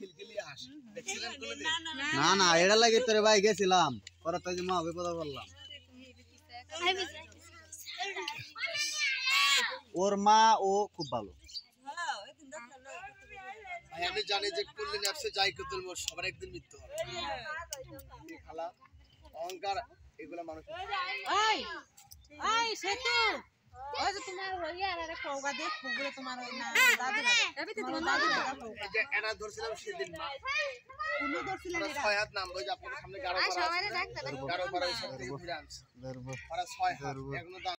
মানে না না এটা লাগে তোরে ভাই গেছিলাম পরে তো মা বিপদ করলাম ওর মা ও খুব ভালো হ্যাঁ, আমি জানি যে কুল্লিন অ্যাপসে যাই কুতুল মোর সবার একদিন মৃত্যু হবে হ্যাঁ। খালা অহংকার এগুলো মানুষ এই এই সেতু ওই যে তোমার ওই আর আরে কওগা দেখ ধরছিলাম সেদিন ছয় হাত নাম বই যে আপনাদের সামনে